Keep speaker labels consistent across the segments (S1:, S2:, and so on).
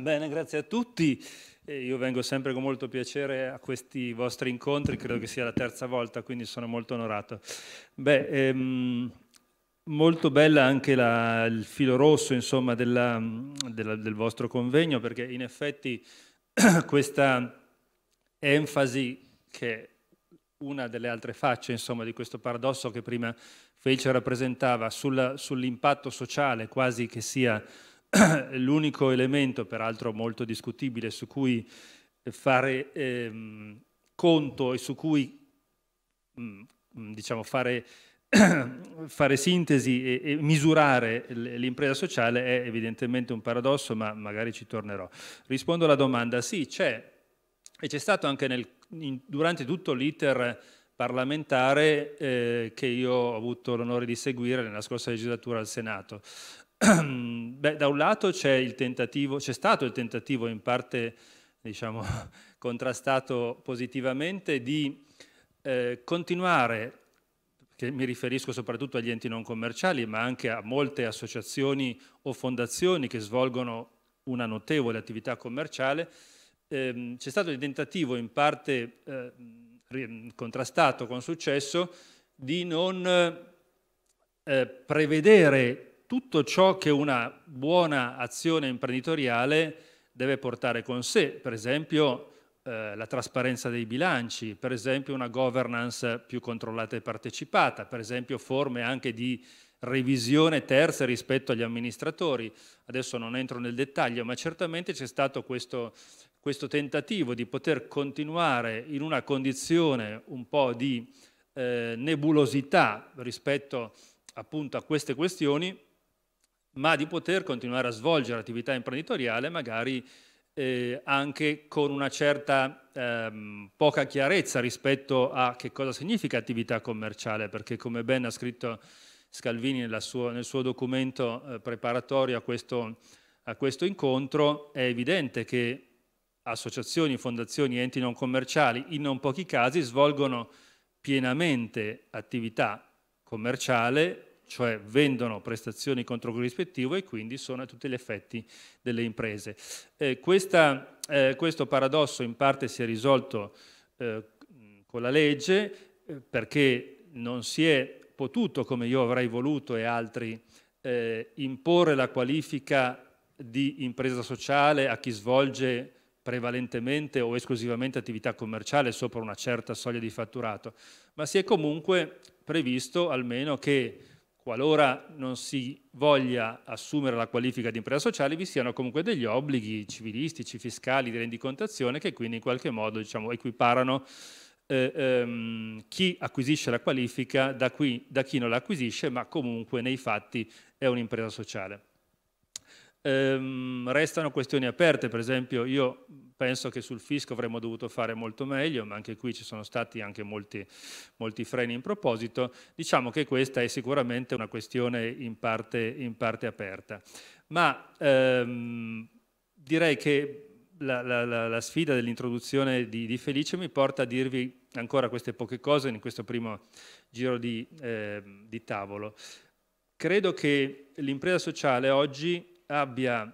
S1: Bene, grazie a tutti. Io vengo sempre con molto piacere a questi vostri incontri, credo che sia la terza volta, quindi sono molto onorato. Beh, ehm, molto bella anche la, il filo rosso insomma, della, della, del vostro convegno, perché in effetti questa enfasi che è una delle altre facce insomma, di questo paradosso che prima Felice rappresentava sull'impatto sociale, quasi che sia L'unico elemento, peraltro molto discutibile, su cui fare ehm, conto e su cui mm, diciamo, fare, fare, sintesi e, e misurare l'impresa sociale è evidentemente un paradosso, ma magari ci tornerò. Rispondo alla domanda, sì, c'è, e c'è stato anche nel, in, durante tutto l'iter parlamentare eh, che io ho avuto l'onore di seguire nella scorsa legislatura al Senato. Beh, da un lato c'è, stato il tentativo in parte diciamo, contrastato positivamente di eh, continuare, che mi riferisco soprattutto agli enti non commerciali, ma anche a molte associazioni o fondazioni che svolgono una notevole attività commerciale, ehm, c'è stato il tentativo in parte eh, contrastato con successo di non eh, prevedere tutto ciò che una buona azione imprenditoriale deve portare con sé, per esempio eh, la trasparenza dei bilanci, per esempio una governance più controllata e partecipata, per esempio forme anche di revisione terza rispetto agli amministratori. Adesso non entro nel dettaglio, ma certamente c'è stato questo, questo tentativo di poter continuare in una condizione un po' di eh, nebulosità rispetto appunto a queste questioni ma di poter continuare a svolgere attività imprenditoriale magari eh, anche con una certa ehm, poca chiarezza rispetto a che cosa significa attività commerciale, perché come ben ha scritto Scalvini sua, nel suo documento eh, preparatorio a questo, a questo incontro, è evidente che associazioni, fondazioni, enti non commerciali in non pochi casi svolgono pienamente attività commerciale cioè vendono prestazioni contro corrispettivo e quindi sono a tutti gli effetti delle imprese. Eh, questa, eh, questo paradosso in parte si è risolto eh, con la legge eh, perché non si è potuto, come io avrei voluto e altri, eh, imporre la qualifica di impresa sociale a chi svolge prevalentemente o esclusivamente attività commerciale sopra una certa soglia di fatturato, ma si è comunque previsto almeno che qualora non si voglia assumere la qualifica di impresa sociale, vi siano comunque degli obblighi civilistici, fiscali, di rendicontazione che quindi in qualche modo diciamo, equiparano eh, ehm, chi acquisisce la qualifica da, qui, da chi non la acquisisce, ma comunque nei fatti è un'impresa sociale. Ehm, restano questioni aperte, per esempio io penso che sul fisco avremmo dovuto fare molto meglio, ma anche qui ci sono stati anche molti, molti freni in proposito. Diciamo che questa è sicuramente una questione in parte, in parte aperta. Ma ehm, direi che la, la, la, sfida dell'introduzione di, di, Felice mi porta a dirvi ancora queste poche cose in questo primo giro di, eh, di tavolo. Credo che l'impresa sociale oggi abbia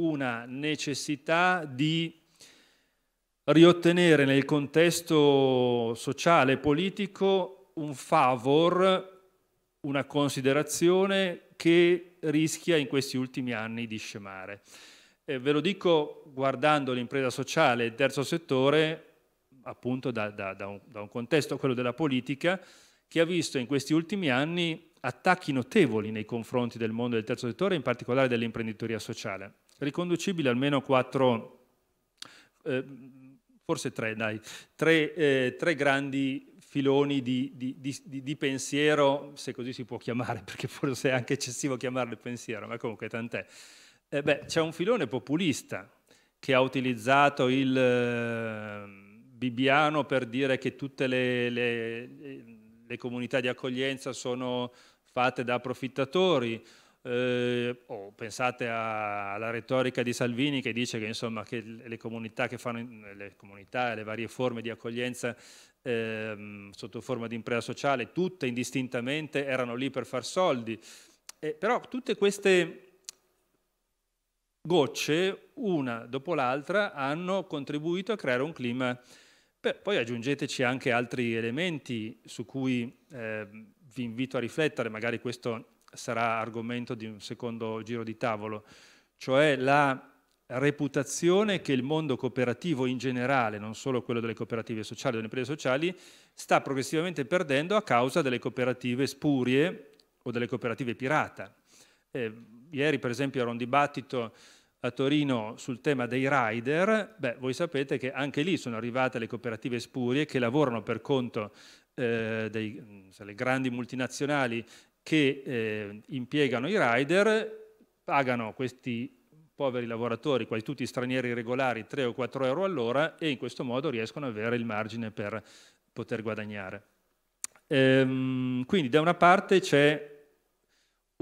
S1: una necessità di riottenere nel contesto sociale e politico un favor, una considerazione che rischia in questi ultimi anni di scemare. Eh, ve lo dico guardando l'impresa sociale e il terzo settore appunto da, da, da, un, da un contesto, quello della politica, che ha visto in questi ultimi anni attacchi notevoli nei confronti del mondo del terzo settore, in particolare dell'imprenditoria sociale, riconducibili almeno quattro, eh, forse tre, dai, tre, eh, tre grandi filoni di, di, di, di, pensiero, se così si può chiamare, perché forse è anche eccessivo chiamarlo pensiero, ma comunque tant'è. Eh beh, c'è un filone populista che ha utilizzato il eh, Bibiano per dire che tutte le, le, le comunità di accoglienza sono, fatte da approfittatori, eh, oh, pensate a, alla retorica di Salvini che dice che, insomma, che le comunità che fanno le comunità, le varie forme di accoglienza eh, sotto forma di impresa sociale, tutte indistintamente erano lì per far soldi. Eh, però tutte queste gocce, una dopo l'altra, hanno contribuito a creare un clima. Beh, poi aggiungeteci anche altri elementi su cui ehm, vi invito a riflettere, magari questo sarà argomento di un secondo giro di tavolo, cioè la reputazione che il mondo cooperativo in generale, non solo quello delle cooperative sociali, delle imprese sociali, sta progressivamente perdendo a causa delle cooperative spurie o delle cooperative pirata. Eh, ieri per esempio era un dibattito a Torino sul tema dei rider, beh, voi sapete che anche lì sono arrivate le cooperative spurie che lavorano per conto eh, delle grandi multinazionali che eh, impiegano i rider, pagano questi poveri lavoratori, quasi tutti stranieri regolari, 3 o 4 euro all'ora e in questo modo riescono ad avere il margine per poter guadagnare. Ehm, quindi da una parte c'è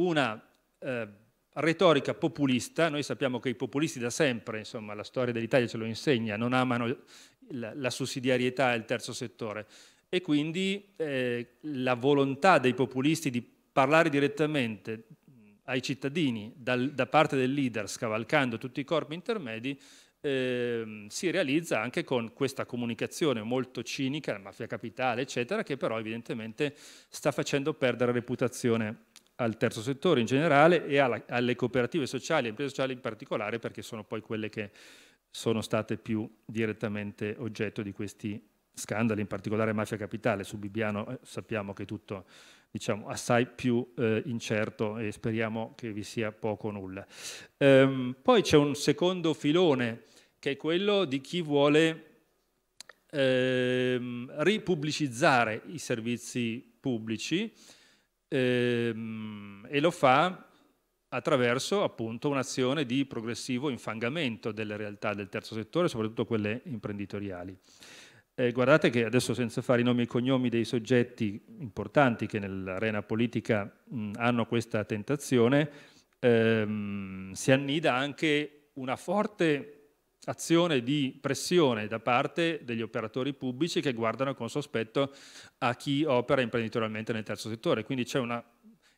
S1: una eh, retorica populista, noi sappiamo che i populisti da sempre, insomma la storia dell'Italia ce lo insegna, non amano la, la sussidiarietà e il terzo settore e quindi eh, la volontà dei populisti di parlare direttamente ai cittadini dal, da parte del leader, scavalcando tutti i corpi intermedi, eh, si realizza anche con questa comunicazione molto cinica, mafia capitale, eccetera, che però evidentemente sta facendo perdere reputazione al terzo settore in generale e alla, alle cooperative sociali e imprese sociali in particolare perché sono poi quelle che sono state più direttamente oggetto di questi scandali, in particolare Mafia Capitale. Su Bibbiano eh, sappiamo che è tutto diciamo, assai più eh, incerto e speriamo che vi sia poco o nulla. Ehm, poi c'è un secondo filone che è quello di chi vuole ehm, ripubblicizzare i servizi pubblici ehm, e lo fa attraverso appunto un'azione di progressivo infangamento delle realtà del terzo settore, soprattutto quelle imprenditoriali. Eh, guardate che adesso senza fare i nomi e i cognomi dei soggetti importanti che nell'arena politica mh, hanno questa tentazione, ehm, si annida anche una forte azione di pressione da parte degli operatori pubblici che guardano con sospetto a chi opera imprenditorialmente nel terzo settore. Quindi c'è una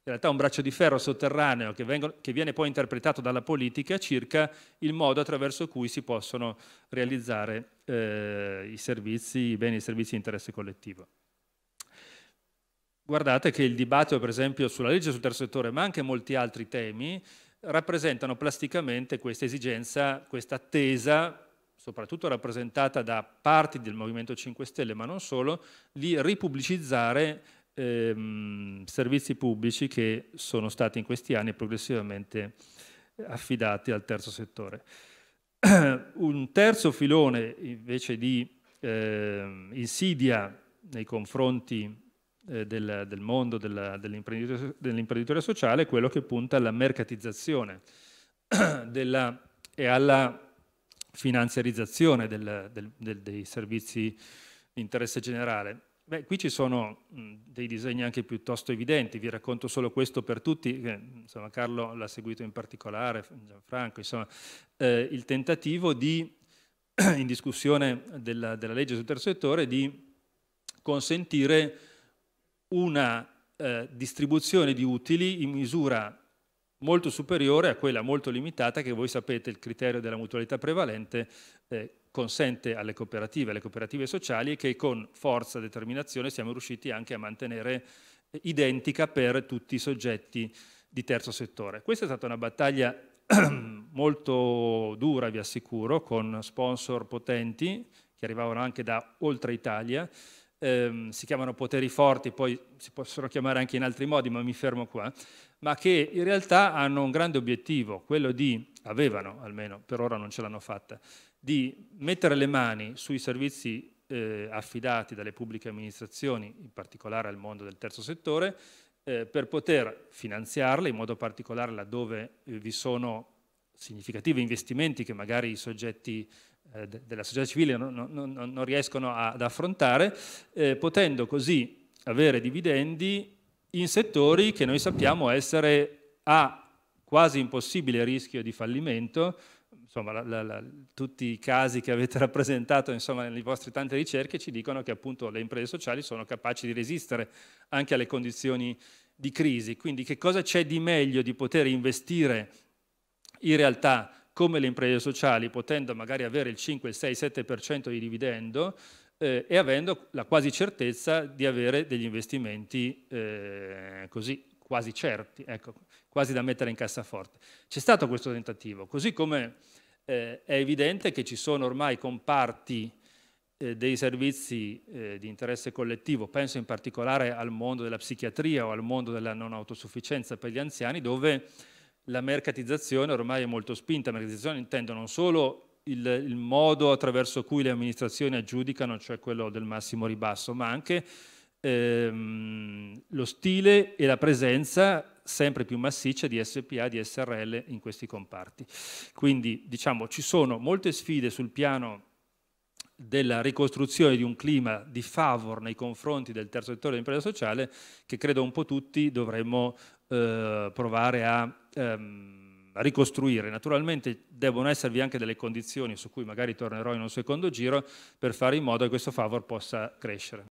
S1: in realtà un braccio di ferro sotterraneo che, vengono, che, viene poi interpretato dalla politica circa il modo attraverso cui si possono realizzare eh, i servizi, i beni e i servizi di interesse collettivo. Guardate che il dibattito per esempio sulla legge sul terzo settore, ma anche molti altri temi, rappresentano plasticamente questa esigenza, questa attesa, soprattutto rappresentata da parti del Movimento 5 Stelle, ma non solo, di ripubblicizzare ehm, servizi pubblici che sono stati in questi anni progressivamente eh, affidati al terzo settore. Un terzo filone invece di eh, insidia nei confronti eh, del, del, mondo della, dell'imprenditoria, dell'imprenditoria sociale è quello che punta alla mercatizzazione della, e alla finanziarizzazione del, del, dei servizi di interesse generale. Beh, qui ci sono dei disegni anche piuttosto evidenti, vi racconto solo questo per tutti, insomma, Carlo l'ha seguito in particolare, Gianfranco, insomma, eh, il tentativo di, in discussione della, della legge sul terzo settore di consentire una eh, distribuzione di utili in misura molto superiore a quella molto limitata che voi sapete il criterio della mutualità prevalente eh, consente alle cooperative, alle cooperative sociali e che con forza e determinazione siamo riusciti anche a mantenere eh, identica per tutti i soggetti di terzo settore. Questa è stata una battaglia molto dura, vi assicuro, con sponsor potenti che arrivavano anche da oltre Italia, ehm, si chiamano poteri forti, poi si possono chiamare anche in altri modi, ma mi fermo qua, ma che in realtà hanno un grande obiettivo, quello di, avevano almeno, per ora non ce l'hanno fatta, di mettere le mani sui servizi eh, affidati dalle pubbliche amministrazioni, in particolare al mondo del terzo settore, eh, per poter finanziarle, in modo particolare laddove eh, vi sono significativi investimenti che magari i soggetti eh, della società civile non, non, non riescono ad affrontare, eh, potendo così avere dividendi in settori che noi sappiamo essere a quasi impossibile rischio di fallimento, insomma, la, la, tutti i casi che avete rappresentato insomma, nelle vostre tante ricerche ci dicono che appunto le imprese sociali sono capaci di resistere anche alle condizioni di crisi. Quindi che cosa c'è di meglio di poter investire in realtà come le imprese sociali, potendo magari avere il 5, il 6, il 7% di dividendo eh, e avendo la quasi certezza di avere degli investimenti eh, così quasi certi, ecco, quasi da mettere in cassaforte. C'è stato questo tentativo, così come eh, è evidente che ci sono ormai comparti eh, dei servizi eh, di interesse collettivo, penso in particolare al mondo della psichiatria o al mondo della non autosufficienza per gli anziani, dove la mercatizzazione ormai è molto spinta, la mercatizzazione intendo non solo il, il, modo attraverso cui le amministrazioni aggiudicano, cioè quello del massimo ribasso, ma anche ehm, lo stile e la presenza sempre più massiccia di SPA, di SRL in questi comparti. Quindi diciamo ci sono molte sfide sul piano della ricostruzione di un clima di favor nei confronti del terzo settore dell'impresa sociale che credo un po' tutti dovremmo eh, provare a ehm, ricostruire. Naturalmente devono esservi anche delle condizioni su cui magari tornerò in un secondo giro per fare in modo che questo favor possa crescere.